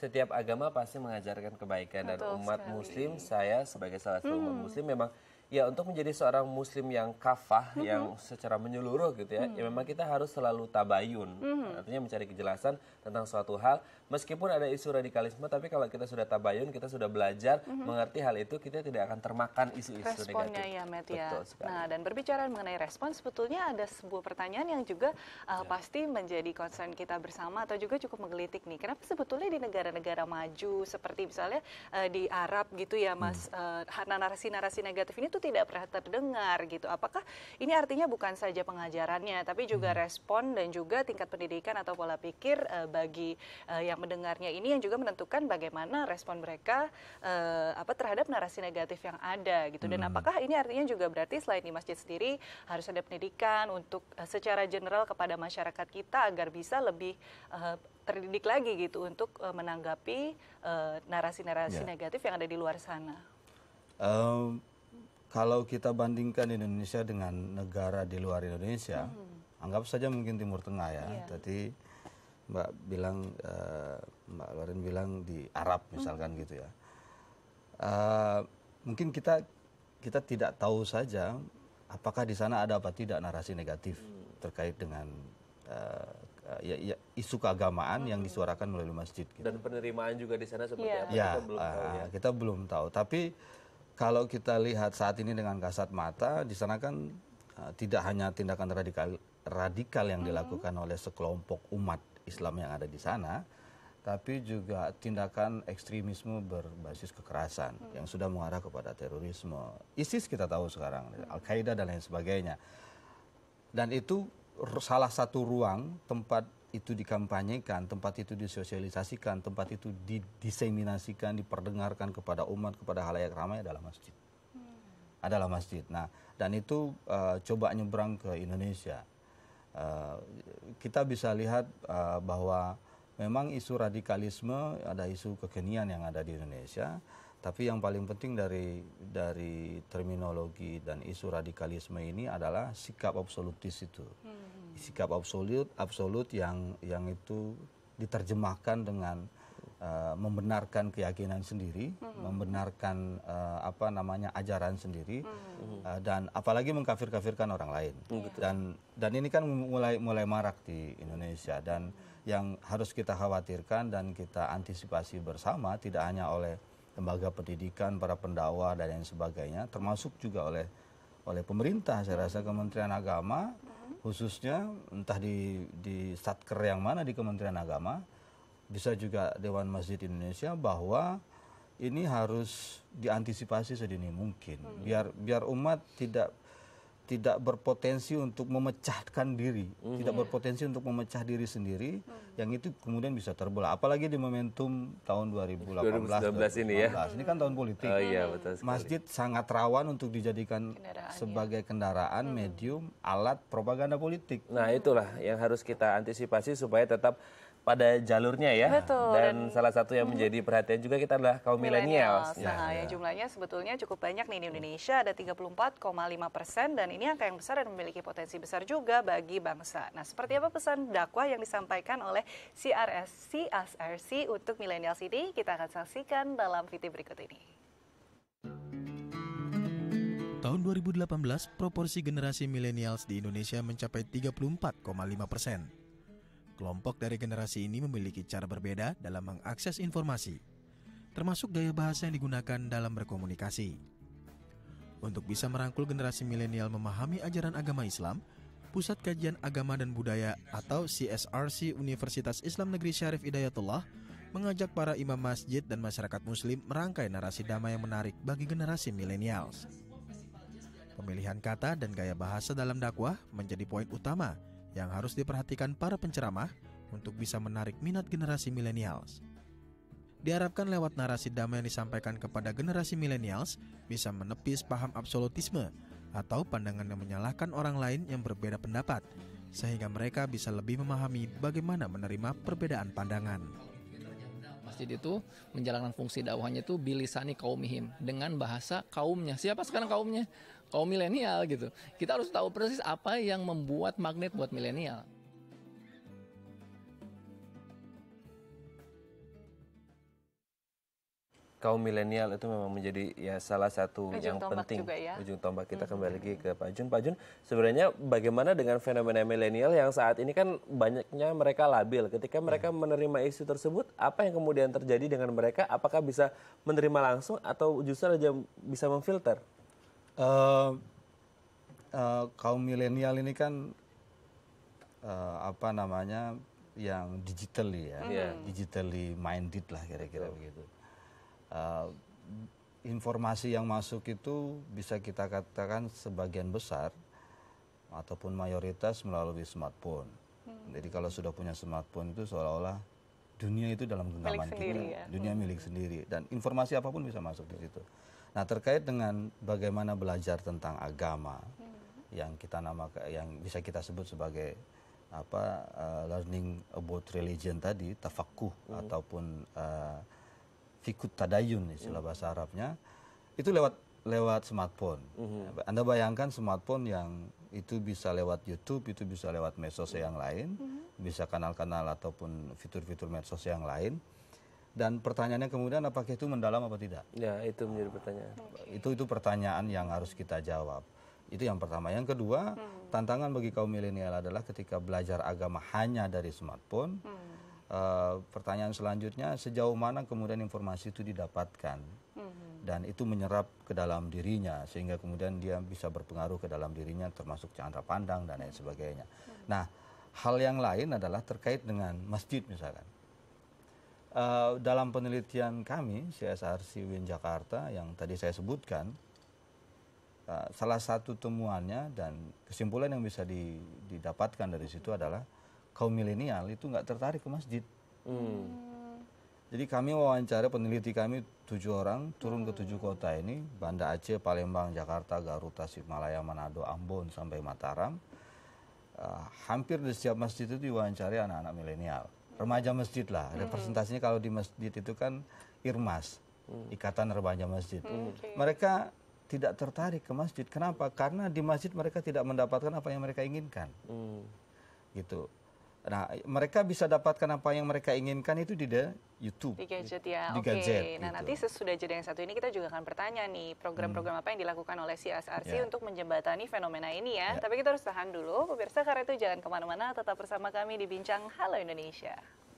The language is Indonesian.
setiap agama pasti mengajarkan kebaikan Betul dan umat sekali. muslim saya sebagai salah satu hmm. umat muslim memang Ya untuk menjadi seorang muslim yang kafah mm-hmm. yang secara menyeluruh gitu ya, mm. ya memang kita harus selalu tabayun, mm-hmm. artinya mencari kejelasan tentang suatu hal. Meskipun ada isu radikalisme, tapi kalau kita sudah tabayun, kita sudah belajar mm-hmm. mengerti hal itu, kita tidak akan termakan isu-isu Responnya negatif. ya, Matt, ya. Nah dan berbicara mengenai respon sebetulnya ada sebuah pertanyaan yang juga uh, ya. pasti menjadi concern kita bersama atau juga cukup menggelitik nih. Kenapa sebetulnya di negara-negara maju seperti misalnya uh, di Arab gitu ya, Mas, hmm. uh, narasi-narasi negatif ini tuh tidak pernah terdengar gitu. Apakah ini artinya bukan saja pengajarannya tapi juga hmm. respon dan juga tingkat pendidikan atau pola pikir uh, bagi uh, yang mendengarnya ini yang juga menentukan bagaimana respon mereka uh, apa terhadap narasi negatif yang ada gitu. Dan hmm. apakah ini artinya juga berarti selain di masjid sendiri harus ada pendidikan untuk uh, secara general kepada masyarakat kita agar bisa lebih uh, terdidik lagi gitu untuk uh, menanggapi narasi-narasi uh, ya. yeah. negatif yang ada di luar sana? Um, kalau kita bandingkan Indonesia dengan negara di luar Indonesia, hmm. anggap saja mungkin Timur Tengah ya. Yeah. Tadi Mbak bilang, uh, Mbak Loren bilang di Arab misalkan hmm. gitu ya. Uh, mungkin kita kita tidak tahu saja apakah di sana ada apa tidak narasi negatif hmm. terkait dengan uh, ya, ya, isu keagamaan hmm. yang disuarakan melalui masjid. Gitu. Dan penerimaan juga di sana seperti yeah. apa ya, kita belum uh, tahu ya. Ah, kita belum tahu, tapi kalau kita lihat saat ini dengan kasat mata, di sana kan uh, tidak hanya tindakan radikal radikal yang hmm. dilakukan oleh sekelompok umat Islam yang ada di sana, tapi juga tindakan ekstremisme berbasis kekerasan hmm. yang sudah mengarah kepada terorisme. ISIS kita tahu sekarang, hmm. Al-Qaeda dan lain sebagainya. Dan itu salah satu ruang tempat itu dikampanyekan, tempat itu disosialisasikan, tempat itu didiseminasikan, diperdengarkan kepada umat, kepada halayak ramai adalah masjid. Hmm. Adalah masjid. Nah, dan itu uh, coba nyebrang ke Indonesia. Uh, kita bisa lihat uh, bahwa memang isu radikalisme ada isu kekinian yang ada di Indonesia, tapi yang paling penting dari dari terminologi dan isu radikalisme ini adalah sikap absolutis itu. Hmm sikap absolut absolut yang yang itu diterjemahkan dengan uh, membenarkan keyakinan sendiri, -hmm. membenarkan uh, apa namanya ajaran sendiri -hmm. uh, dan apalagi mengkafir-kafirkan orang lain. -hmm. Dan dan ini kan mulai mulai marak di Indonesia dan yang harus kita khawatirkan dan kita antisipasi bersama tidak hanya oleh lembaga pendidikan, para pendakwah dan lain sebagainya, termasuk juga oleh oleh pemerintah saya rasa Kementerian Agama khususnya entah di di satker yang mana di Kementerian Agama bisa juga Dewan Masjid Indonesia bahwa ini harus diantisipasi sedini mungkin hmm. biar biar umat tidak tidak berpotensi untuk memecahkan diri, mm-hmm. tidak berpotensi untuk memecah diri sendiri, mm-hmm. yang itu kemudian bisa terbelah. Apalagi di momentum tahun 2018, 2019 ini ya. Ini kan tahun politik. Oh, iya, betul Masjid sangat rawan untuk dijadikan kendaraan, ya. sebagai kendaraan, -hmm. medium, alat propaganda politik. Nah, itulah yang harus kita antisipasi supaya tetap pada jalurnya ya. Betul. Dan, dan salah satu yang menjadi perhatian juga kita adalah kaum milenial. Nah, ya, ya. jumlahnya sebetulnya cukup banyak nih di Indonesia ada 34,5 persen dan ini angka yang besar dan memiliki potensi besar juga bagi bangsa. Nah, seperti apa pesan dakwah yang disampaikan oleh CRS, CSRC untuk milenial ini kita akan saksikan dalam video berikut ini. Tahun 2018, proporsi generasi milenials di Indonesia mencapai 34,5 persen Kelompok dari generasi ini memiliki cara berbeda dalam mengakses informasi, termasuk gaya bahasa yang digunakan dalam berkomunikasi. Untuk bisa merangkul generasi milenial memahami ajaran agama Islam, Pusat Kajian Agama dan Budaya atau CSRC Universitas Islam Negeri Syarif Hidayatullah mengajak para imam masjid dan masyarakat muslim merangkai narasi damai yang menarik bagi generasi milenials. Pemilihan kata dan gaya bahasa dalam dakwah menjadi poin utama yang harus diperhatikan para penceramah untuk bisa menarik minat generasi milenials. Diharapkan lewat narasi damai yang disampaikan kepada generasi milenials bisa menepis paham absolutisme atau pandangan yang menyalahkan orang lain yang berbeda pendapat, sehingga mereka bisa lebih memahami bagaimana menerima perbedaan pandangan masjid itu menjalankan fungsi dakwahnya itu bilisani kaumihim dengan bahasa kaumnya. Siapa sekarang kaumnya? Kaum milenial gitu. Kita harus tahu persis apa yang membuat magnet buat milenial. kaum milenial itu memang menjadi ya salah satu ujung yang penting juga ya. ujung tombak kita kembali lagi ke Pak Jun. Pak Jun, sebenarnya bagaimana dengan fenomena milenial yang saat ini kan banyaknya mereka labil. Ketika mereka mm. menerima isu tersebut, apa yang kemudian terjadi dengan mereka? Apakah bisa menerima langsung atau justru aja bisa memfilter? Uh, uh, kaum milenial ini kan uh, apa namanya yang digitally ya, yeah. Mm. digitally minded lah kira-kira begitu. Eh, informasi yang masuk itu bisa kita katakan sebagian besar ataupun mayoritas melalui smartphone. Hmm. Jadi kalau sudah punya smartphone itu seolah-olah dunia itu dalam genggaman milik kita, ya? dunia milik hmm. sendiri dan informasi apapun bisa masuk di situ. Nah terkait dengan bagaimana belajar tentang agama hmm. yang kita nama yang bisa kita sebut sebagai apa uh, learning about religion tadi, tafakuh hmm. ataupun uh, fikut tadayun istilah hmm. bahasa Arabnya itu lewat lewat smartphone. Mm-hmm. Anda bayangkan smartphone yang itu bisa lewat YouTube, itu bisa lewat medsos yang lain, mm-hmm. bisa kanal-kanal ataupun fitur-fitur medsos yang lain. Dan pertanyaannya kemudian apakah itu mendalam apa tidak? Ya, itu menjadi pertanyaan. Okay. itu itu pertanyaan yang harus kita jawab. Itu yang pertama. Yang kedua, hmm tantangan bagi kaum milenial adalah ketika belajar agama hanya dari smartphone. hmm uh, pertanyaan selanjutnya sejauh mana kemudian informasi itu didapatkan mm-hmm. dan itu menyerap ke dalam dirinya sehingga kemudian dia bisa berpengaruh ke dalam dirinya termasuk candra pandang dan lain sebagainya. Mm-hmm. Nah, hal yang lain adalah terkait dengan masjid misalkan. Uh, dalam penelitian kami CSRC Win Jakarta yang tadi saya sebutkan uh, salah satu temuannya dan kesimpulan yang bisa didapatkan dari situ adalah kaum milenial itu nggak tertarik ke masjid. Hmm. Jadi kami wawancara peneliti kami tujuh orang turun ke tujuh kota ini Banda Aceh, Palembang, Jakarta, Garut, Tasikmalaya, Manado, Ambon sampai Mataram. Uh, hampir di setiap masjid itu diwawancari anak-anak milenial, remaja masjid lah. Hmm. Representasinya kalau di masjid itu kan irmas, hmm. ikatan remaja masjid. Hmm, okay. Mereka tidak tertarik ke masjid. Kenapa? Karena di masjid mereka tidak mendapatkan apa yang mereka inginkan. Mm. Gitu Nah, mereka bisa dapatkan apa yang mereka inginkan itu di YouTube. Di gadget ya. Oke. Okay. Nah, gitu. nanti sesudah jeda yang satu ini kita juga akan bertanya nih program-program hmm. apa yang dilakukan oleh CSRC yeah. untuk menjembatani fenomena ini ya. Yeah. Tapi kita harus tahan dulu, pemirsa karena itu jangan kemana-mana, tetap bersama kami di Bincang Halo Indonesia.